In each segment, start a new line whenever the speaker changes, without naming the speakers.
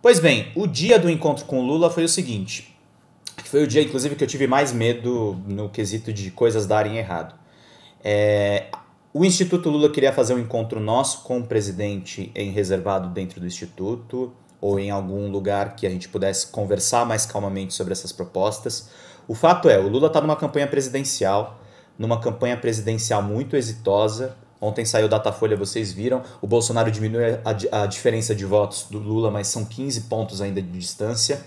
Pois bem, o dia do encontro com Lula foi o seguinte. Foi o dia, inclusive, que eu tive mais medo no quesito de coisas darem errado. É, o Instituto Lula queria fazer um encontro nosso com o presidente em reservado dentro do Instituto ou em algum lugar que a gente pudesse conversar mais calmamente sobre essas propostas. O fato é, o Lula está numa campanha presidencial, numa campanha presidencial muito exitosa, Ontem saiu o Datafolha, vocês viram. O Bolsonaro diminui a, a diferença de votos do Lula, mas são 15 pontos ainda de distância.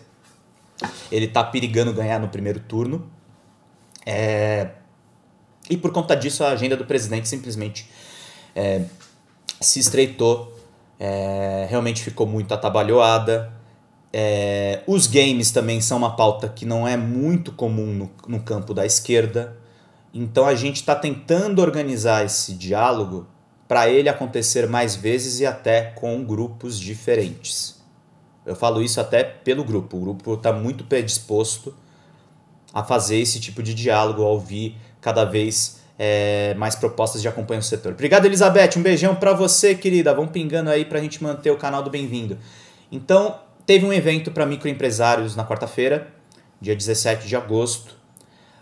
Ele está perigando ganhar no primeiro turno. É... E por conta disso, a agenda do presidente simplesmente é, se estreitou, é, realmente ficou muito atabalhoada. É, os games também são uma pauta que não é muito comum no, no campo da esquerda. Então a gente está tentando organizar esse diálogo para ele acontecer mais vezes e até com grupos diferentes. Eu falo isso até pelo grupo. O grupo está muito predisposto a fazer esse tipo de diálogo, a ouvir cada vez é, mais propostas de acompanho do setor. Obrigado, Elizabeth. Um beijão para você, querida. Vão pingando aí para a gente manter o canal do Bem-vindo. Então, teve um evento para microempresários na quarta-feira, dia 17 de agosto.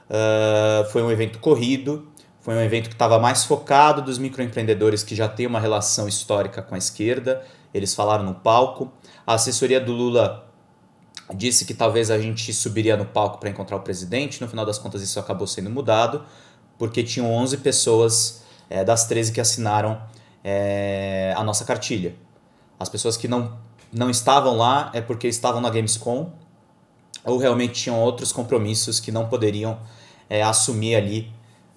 Uh, foi um evento corrido, foi um evento que estava mais focado dos microempreendedores que já têm uma relação histórica com a esquerda. Eles falaram no palco. A assessoria do Lula disse que talvez a gente subiria no palco para encontrar o presidente. No final das contas, isso acabou sendo mudado, porque tinham 11 pessoas é, das 13 que assinaram é, a nossa cartilha. As pessoas que não, não estavam lá é porque estavam na Gamescom ou realmente tinham outros compromissos que não poderiam é, assumir ali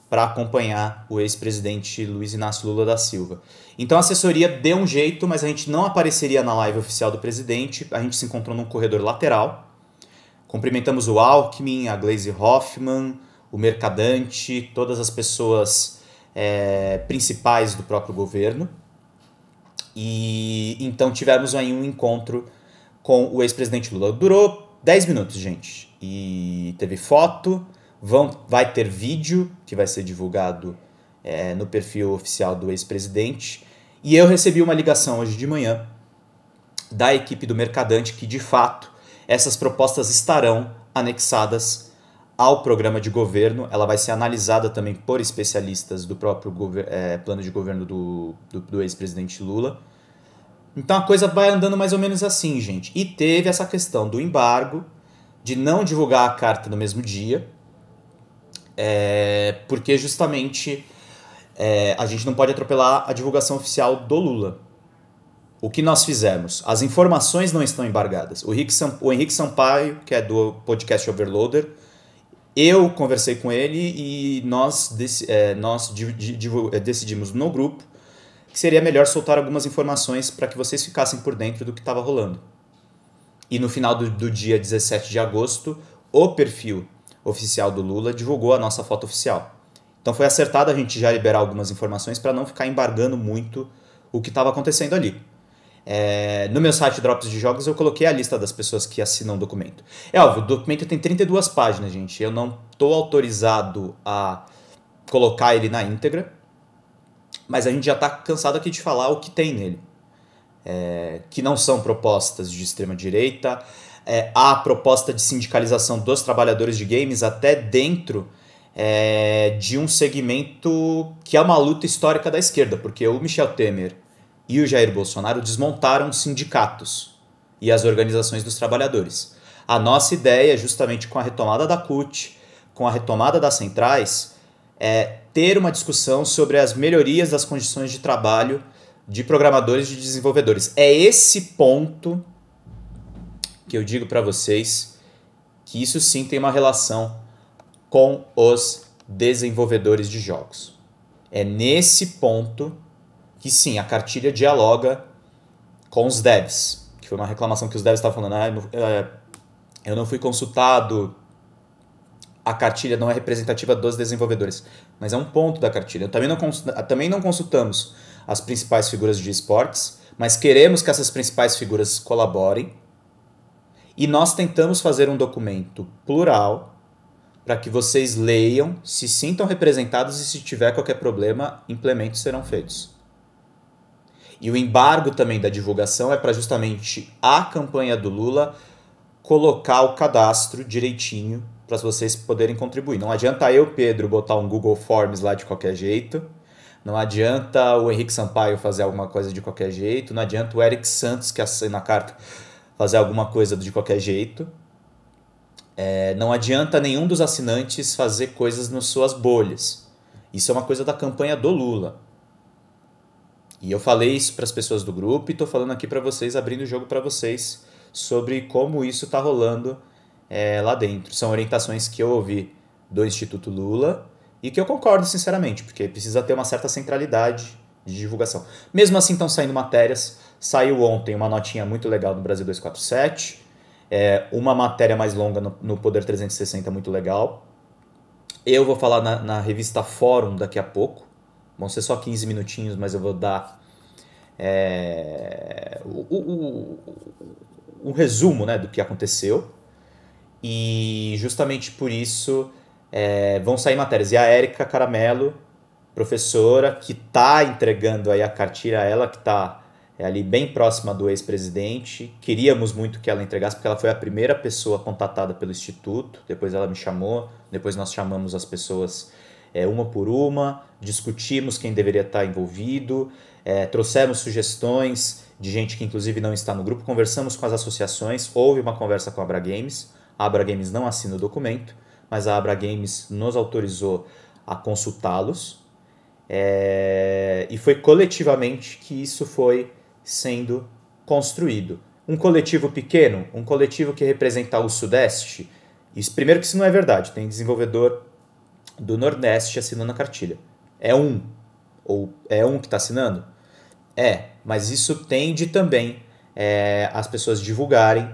para acompanhar o ex-presidente Luiz Inácio Lula da Silva. Então a assessoria deu um jeito, mas a gente não apareceria na live oficial do presidente, a gente se encontrou num corredor lateral. Cumprimentamos o Alckmin, a Glaze Hoffman, o Mercadante, todas as pessoas é, principais do próprio governo. E então tivemos aí um encontro com o ex-presidente Lula. Durou 10 minutos, gente. E teve foto, vão, vai ter vídeo que vai ser divulgado é, no perfil oficial do ex-presidente. E eu recebi uma ligação hoje de manhã da equipe do Mercadante que, de fato, essas propostas estarão anexadas ao programa de governo. Ela vai ser analisada também por especialistas do próprio é, plano de governo do, do, do ex-presidente Lula. Então a coisa vai andando mais ou menos assim, gente. E teve essa questão do embargo, de não divulgar a carta no mesmo dia, é, porque justamente é, a gente não pode atropelar a divulgação oficial do Lula. O que nós fizemos? As informações não estão embargadas. O, Henrique Sampaio, o Henrique Sampaio que é do podcast Overloader, eu conversei com ele e nós, é, nós decidimos no grupo que seria melhor soltar algumas informações para que vocês ficassem por dentro do que estava rolando. E no final do, do dia 17 de agosto, o perfil oficial do Lula divulgou a nossa foto oficial. Então foi acertado a gente já liberar algumas informações para não ficar embargando muito o que estava acontecendo ali. É, no meu site Drops de Jogos eu coloquei a lista das pessoas que assinam o documento. É óbvio, o documento tem 32 páginas, gente. Eu não estou autorizado a colocar ele na íntegra, mas a gente já está cansado aqui de falar o que tem nele, é, que não são propostas de extrema direita, é, há a proposta de sindicalização dos trabalhadores de games até dentro é, de um segmento que é uma luta histórica da esquerda, porque o Michel Temer e o Jair Bolsonaro desmontaram sindicatos e as organizações dos trabalhadores. A nossa ideia, é justamente com a retomada da CUT, com a retomada das centrais, é ter uma discussão sobre as melhorias das condições de trabalho de programadores e de desenvolvedores. É esse ponto que eu digo para vocês que isso sim tem uma relação com os desenvolvedores de jogos. É nesse ponto que sim, a cartilha dialoga com os devs, que foi uma reclamação que os devs estavam falando, ah, eu não fui consultado a cartilha não é representativa dos desenvolvedores, mas é um ponto da cartilha. Também não, também não consultamos as principais figuras de esportes, mas queremos que essas principais figuras colaborem e nós tentamos fazer um documento plural para que vocês leiam, se sintam representados e se tiver qualquer problema, implementos serão feitos. E o embargo também da divulgação é para justamente a campanha do Lula colocar o cadastro direitinho para vocês poderem contribuir. Não adianta eu, Pedro, botar um Google Forms lá de qualquer jeito. Não adianta o Henrique Sampaio fazer alguma coisa de qualquer jeito. Não adianta o Eric Santos, que assina a carta, fazer alguma coisa de qualquer jeito. É, não adianta nenhum dos assinantes fazer coisas nas suas bolhas. Isso é uma coisa da campanha do Lula. E eu falei isso para as pessoas do grupo e estou falando aqui para vocês, abrindo o jogo para vocês sobre como isso está rolando é, lá dentro. São orientações que eu ouvi do Instituto Lula e que eu concordo, sinceramente, porque precisa ter uma certa centralidade de divulgação. Mesmo assim, estão saindo matérias. Saiu ontem uma notinha muito legal do Brasil 247, é, uma matéria mais longa no, no Poder 360 muito legal. Eu vou falar na, na, revista Fórum daqui a pouco. Vão ser só 15 minutinhos, mas eu vou dar é, o, o, o, resumo né, do que aconteceu. E justamente por isso é, vão sair matérias. E a Érica Caramelo, professora, que está entregando aí a cartilha a ela, que está é, ali bem próxima do ex-presidente. Queríamos muito que ela entregasse, porque ela foi a primeira pessoa contatada pelo Instituto. Depois ela me chamou, depois nós chamamos as pessoas é, uma por uma, discutimos quem deveria estar tá envolvido, é, trouxemos sugestões de gente que inclusive não está no grupo, conversamos com as associações, houve uma conversa com a Abra Games a Abra Games não assina o documento, mas a Abra Games nos autorizou a consultá-los. É... E foi coletivamente que isso foi sendo construído. Um coletivo pequeno, um coletivo que representa o Sudeste. Isso, primeiro, que isso não é verdade. Tem desenvolvedor do Nordeste assinando a cartilha. É um. Ou é um que está assinando? É, mas isso tende também é, as pessoas divulgarem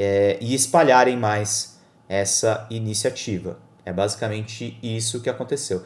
é, e espalharem mais essa iniciativa. É basicamente isso que aconteceu.